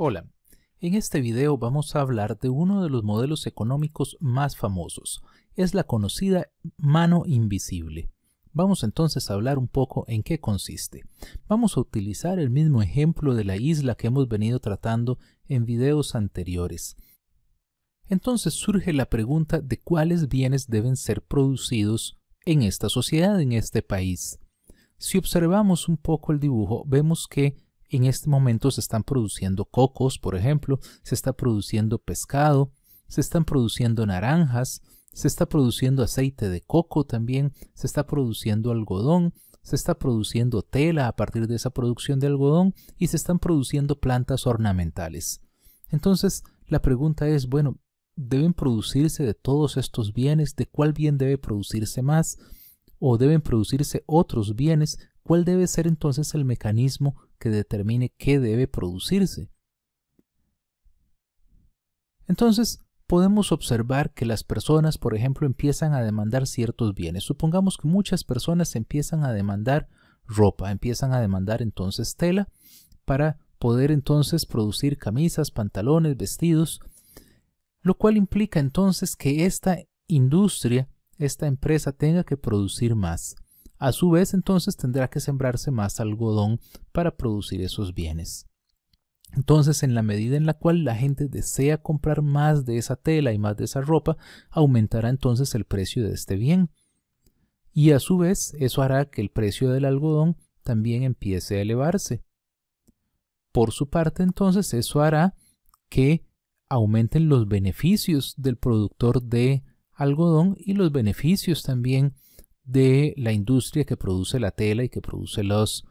Hola, en este video vamos a hablar de uno de los modelos económicos más famosos, es la conocida mano invisible. Vamos entonces a hablar un poco en qué consiste. Vamos a utilizar el mismo ejemplo de la isla que hemos venido tratando en videos anteriores. Entonces surge la pregunta de cuáles bienes deben ser producidos en esta sociedad, en este país. Si observamos un poco el dibujo, vemos que en este momento se están produciendo cocos, por ejemplo, se está produciendo pescado, se están produciendo naranjas, se está produciendo aceite de coco también, se está produciendo algodón, se está produciendo tela a partir de esa producción de algodón y se están produciendo plantas ornamentales. Entonces, la pregunta es, bueno, ¿deben producirse de todos estos bienes? ¿De cuál bien debe producirse más? ¿O deben producirse otros bienes? ¿Cuál debe ser entonces el mecanismo que determine qué debe producirse. Entonces, podemos observar que las personas, por ejemplo, empiezan a demandar ciertos bienes. Supongamos que muchas personas empiezan a demandar ropa, empiezan a demandar entonces tela para poder entonces producir camisas, pantalones, vestidos, lo cual implica entonces que esta industria, esta empresa tenga que producir más. A su vez, entonces tendrá que sembrarse más algodón para producir esos bienes. Entonces, en la medida en la cual la gente desea comprar más de esa tela y más de esa ropa, aumentará entonces el precio de este bien. Y a su vez, eso hará que el precio del algodón también empiece a elevarse. Por su parte, entonces, eso hará que aumenten los beneficios del productor de algodón y los beneficios también de la industria que produce la tela y que produce las,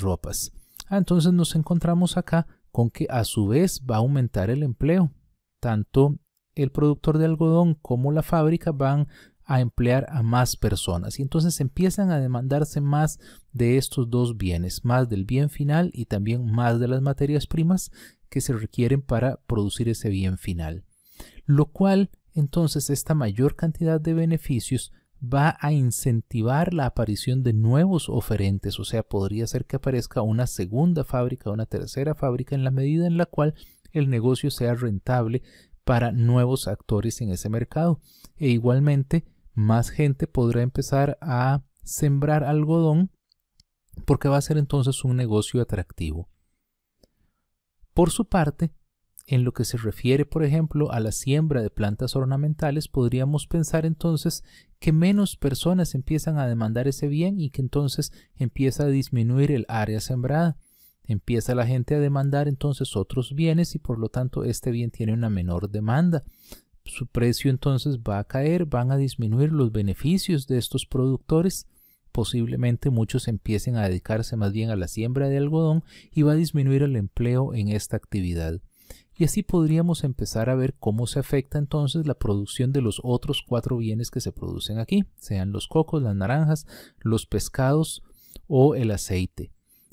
ropas. Ah, entonces nos encontramos acá con que a su vez va a aumentar el empleo. Tanto el productor de algodón como la fábrica van a emplear a más personas y entonces empiezan a demandarse más de estos dos bienes, más del bien final y también más de las materias primas que se requieren para producir ese bien final. Lo cual entonces esta mayor cantidad de beneficios va a incentivar la aparición de nuevos oferentes, o sea, podría ser que aparezca una segunda fábrica, una tercera fábrica, en la medida en la cual el negocio sea rentable para nuevos actores en ese mercado. E igualmente, más gente podrá empezar a sembrar algodón porque va a ser entonces un negocio atractivo. Por su parte, en lo que se refiere, por ejemplo, a la siembra de plantas ornamentales, podríamos pensar entonces que menos personas empiezan a demandar ese bien y que entonces empieza a disminuir el área sembrada. Empieza la gente a demandar entonces otros bienes y por lo tanto este bien tiene una menor demanda. Su precio entonces va a caer, van a disminuir los beneficios de estos productores posiblemente muchos empiecen a dedicarse más bien a la siembra de algodón y va a disminuir el empleo en esta actividad y así podríamos empezar a ver cómo se afecta entonces la producción de los otros cuatro bienes que se producen aquí, sean los cocos, las naranjas, los pescados o el aceite.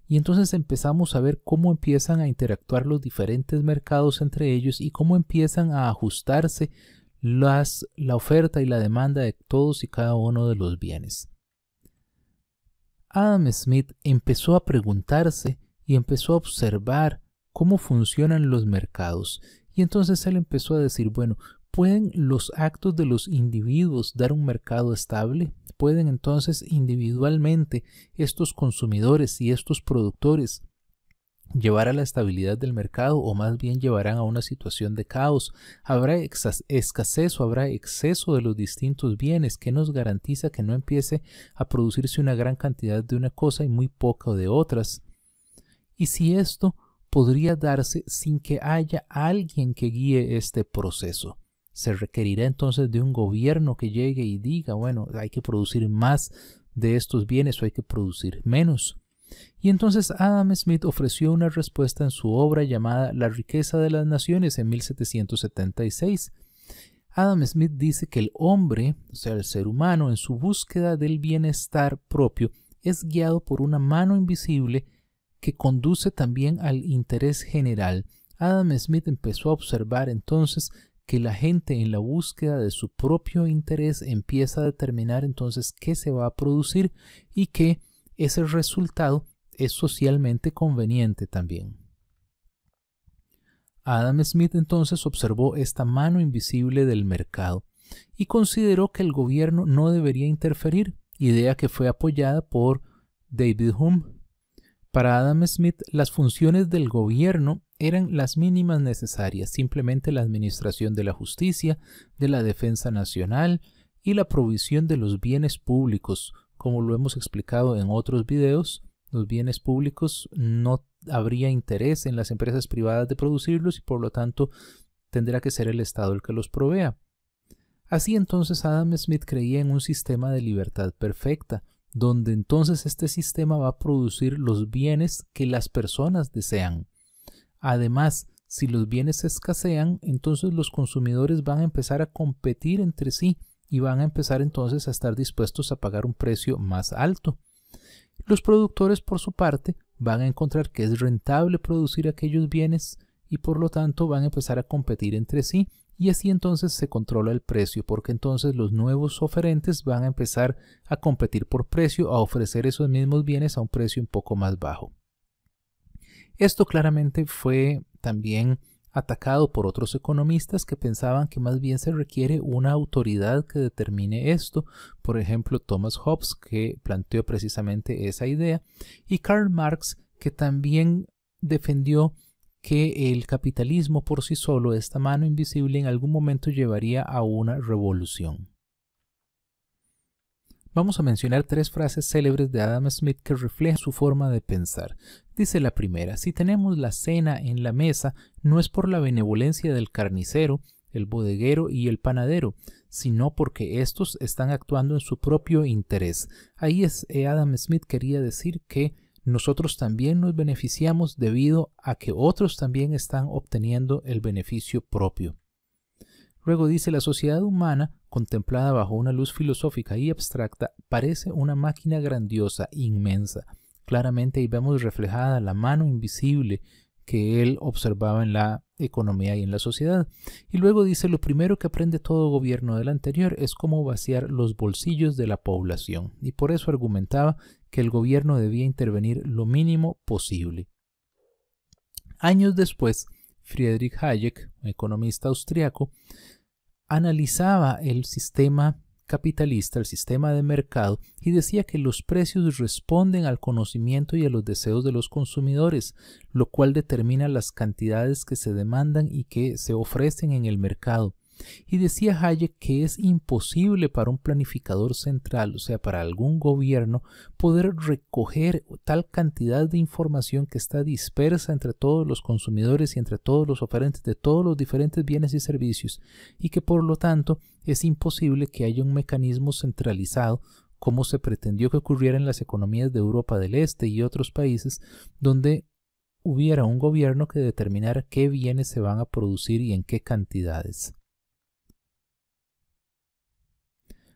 Y entonces empezamos a ver cómo empiezan a interactuar los diferentes mercados entre ellos y cómo empiezan a ajustarse las, la oferta y la demanda de todos y cada uno de los bienes. Adam Smith empezó a preguntarse y empezó a observar cómo funcionan los mercados. Y entonces él empezó a decir, bueno, ¿pueden los actos de los individuos dar un mercado estable? ¿Pueden entonces individualmente estos consumidores y estos productores llevar a la estabilidad del mercado o más bien llevarán a una situación de caos. Habrá escasez o habrá exceso de los distintos bienes que nos garantiza que no empiece a producirse una gran cantidad de una cosa y muy poca de otras. Y si esto podría darse sin que haya alguien que guíe este proceso. Se requerirá entonces de un gobierno que llegue y diga, bueno, hay que producir más de estos bienes o hay que producir menos. Y entonces Adam Smith ofreció una respuesta en su obra llamada La riqueza de las naciones en 1776. Adam Smith dice que el hombre, o sea, el ser humano, en su búsqueda del bienestar propio, es guiado por una mano invisible que conduce también al interés general. Adam Smith empezó a observar entonces que la gente en la búsqueda de su propio interés empieza a determinar entonces qué se va a producir y que ese resultado es socialmente conveniente también. Adam Smith entonces observó esta mano invisible del mercado y consideró que el gobierno no debería interferir, idea que fue apoyada por David Hume para Adam Smith, las funciones del gobierno eran las mínimas necesarias, simplemente la administración de la justicia, de la defensa nacional y la provisión de los bienes públicos. Como lo hemos explicado en otros videos, los bienes públicos no habría interés en las empresas privadas de producirlos y por lo tanto tendrá que ser el Estado el que los provea. Así entonces Adam Smith creía en un sistema de libertad perfecta, donde entonces este sistema va a producir los bienes que las personas desean. Además, si los bienes escasean, entonces los consumidores van a empezar a competir entre sí y van a empezar entonces a estar dispuestos a pagar un precio más alto. Los productores, por su parte, van a encontrar que es rentable producir aquellos bienes y por lo tanto van a empezar a competir entre sí y así entonces se controla el precio porque entonces los nuevos oferentes van a empezar a competir por precio, a ofrecer esos mismos bienes a un precio un poco más bajo. Esto claramente fue también atacado por otros economistas que pensaban que más bien se requiere una autoridad que determine esto, por ejemplo Thomas Hobbes que planteó precisamente esa idea y Karl Marx que también defendió que el capitalismo por sí solo, esta mano invisible, en algún momento llevaría a una revolución. Vamos a mencionar tres frases célebres de Adam Smith que reflejan su forma de pensar. Dice la primera, si tenemos la cena en la mesa, no es por la benevolencia del carnicero, el bodeguero y el panadero, sino porque estos están actuando en su propio interés. Ahí es eh, Adam Smith quería decir que nosotros también nos beneficiamos debido a que otros también están obteniendo el beneficio propio. Luego dice, la sociedad humana, contemplada bajo una luz filosófica y abstracta, parece una máquina grandiosa, inmensa. Claramente ahí vemos reflejada la mano invisible que él observaba en la economía y en la sociedad. Y luego dice, lo primero que aprende todo gobierno del anterior es cómo vaciar los bolsillos de la población. Y por eso argumentaba que el gobierno debía intervenir lo mínimo posible. Años después, Friedrich Hayek, economista austriaco, analizaba el sistema capitalista, el sistema de mercado, y decía que los precios responden al conocimiento y a los deseos de los consumidores, lo cual determina las cantidades que se demandan y que se ofrecen en el mercado. Y decía Hayek que es imposible para un planificador central, o sea, para algún gobierno, poder recoger tal cantidad de información que está dispersa entre todos los consumidores y entre todos los oferentes de todos los diferentes bienes y servicios, y que por lo tanto es imposible que haya un mecanismo centralizado como se pretendió que ocurriera en las economías de Europa del Este y otros países, donde hubiera un gobierno que determinara qué bienes se van a producir y en qué cantidades.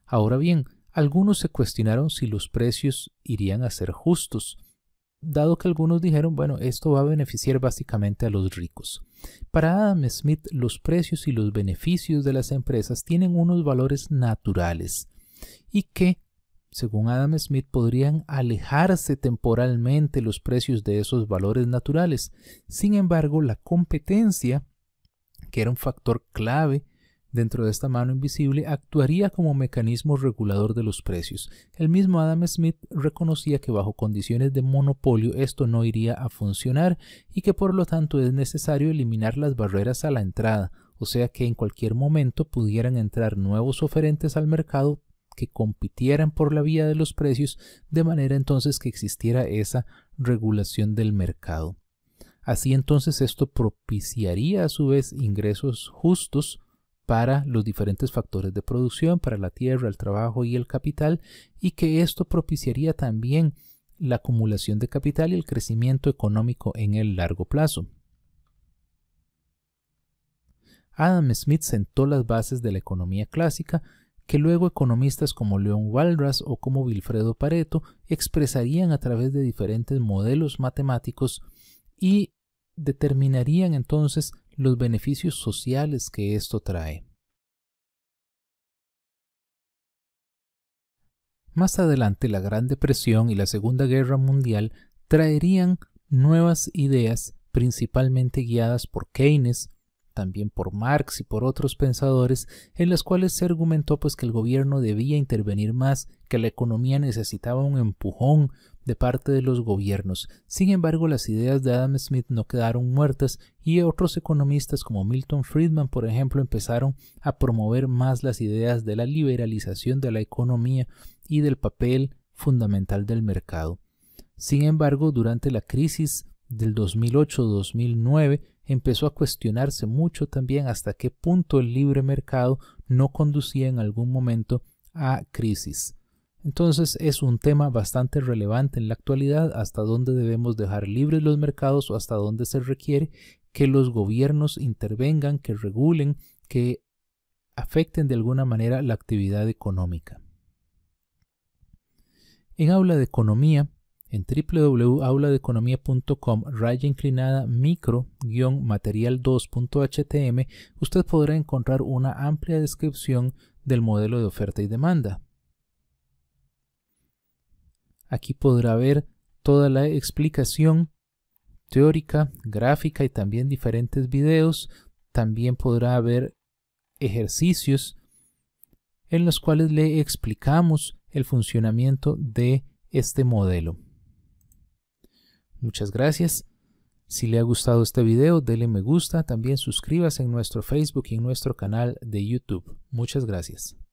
Ahora bien, algunos se cuestionaron si los precios irían a ser justos, dado que algunos dijeron, bueno, esto va a beneficiar básicamente a los ricos. Para Adam Smith, los precios y los beneficios de las empresas tienen unos valores naturales y que, según Adam Smith, podrían alejarse temporalmente los precios de esos valores naturales. Sin embargo, la competencia, que era un factor clave dentro de esta mano invisible actuaría como mecanismo regulador de los precios. El mismo Adam Smith reconocía que bajo condiciones de monopolio esto no iría a funcionar y que por lo tanto es necesario eliminar las barreras a la entrada, o sea que en cualquier momento pudieran entrar nuevos oferentes al mercado que compitieran por la vía de los precios, de manera entonces que existiera esa regulación del mercado. Así entonces esto propiciaría a su vez ingresos justos para los diferentes factores de producción, para la tierra, el trabajo y el capital, y que esto propiciaría también la acumulación de capital y el crecimiento económico en el largo plazo. Adam Smith sentó las bases de la economía clásica, que luego economistas como Leon Walras o como Wilfredo Pareto expresarían a través de diferentes modelos matemáticos y determinarían entonces los beneficios sociales que esto trae. Más adelante la Gran Depresión y la Segunda Guerra Mundial traerían nuevas ideas principalmente guiadas por Keynes, también por Marx y por otros pensadores, en las cuales se argumentó pues que el gobierno debía intervenir más, que la economía necesitaba un empujón de parte de los gobiernos. Sin embargo, las ideas de Adam Smith no quedaron muertas y otros economistas como Milton Friedman, por ejemplo, empezaron a promover más las ideas de la liberalización de la economía y del papel fundamental del mercado. Sin embargo, durante la crisis del 2008-2009, empezó a cuestionarse mucho también hasta qué punto el libre mercado no conducía en algún momento a crisis. Entonces es un tema bastante relevante en la actualidad hasta dónde debemos dejar libres los mercados o hasta dónde se requiere que los gobiernos intervengan, que regulen, que afecten de alguna manera la actividad económica. En aula de economía en www.auladeconomía.com raya inclinada micro-material2.htm usted podrá encontrar una amplia descripción del modelo de oferta y demanda. Aquí podrá ver toda la explicación teórica, gráfica y también diferentes videos. También podrá ver ejercicios en los cuales le explicamos el funcionamiento de este modelo. Muchas gracias. Si le ha gustado este video, dele me gusta, también suscríbase en nuestro Facebook y en nuestro canal de YouTube. Muchas gracias.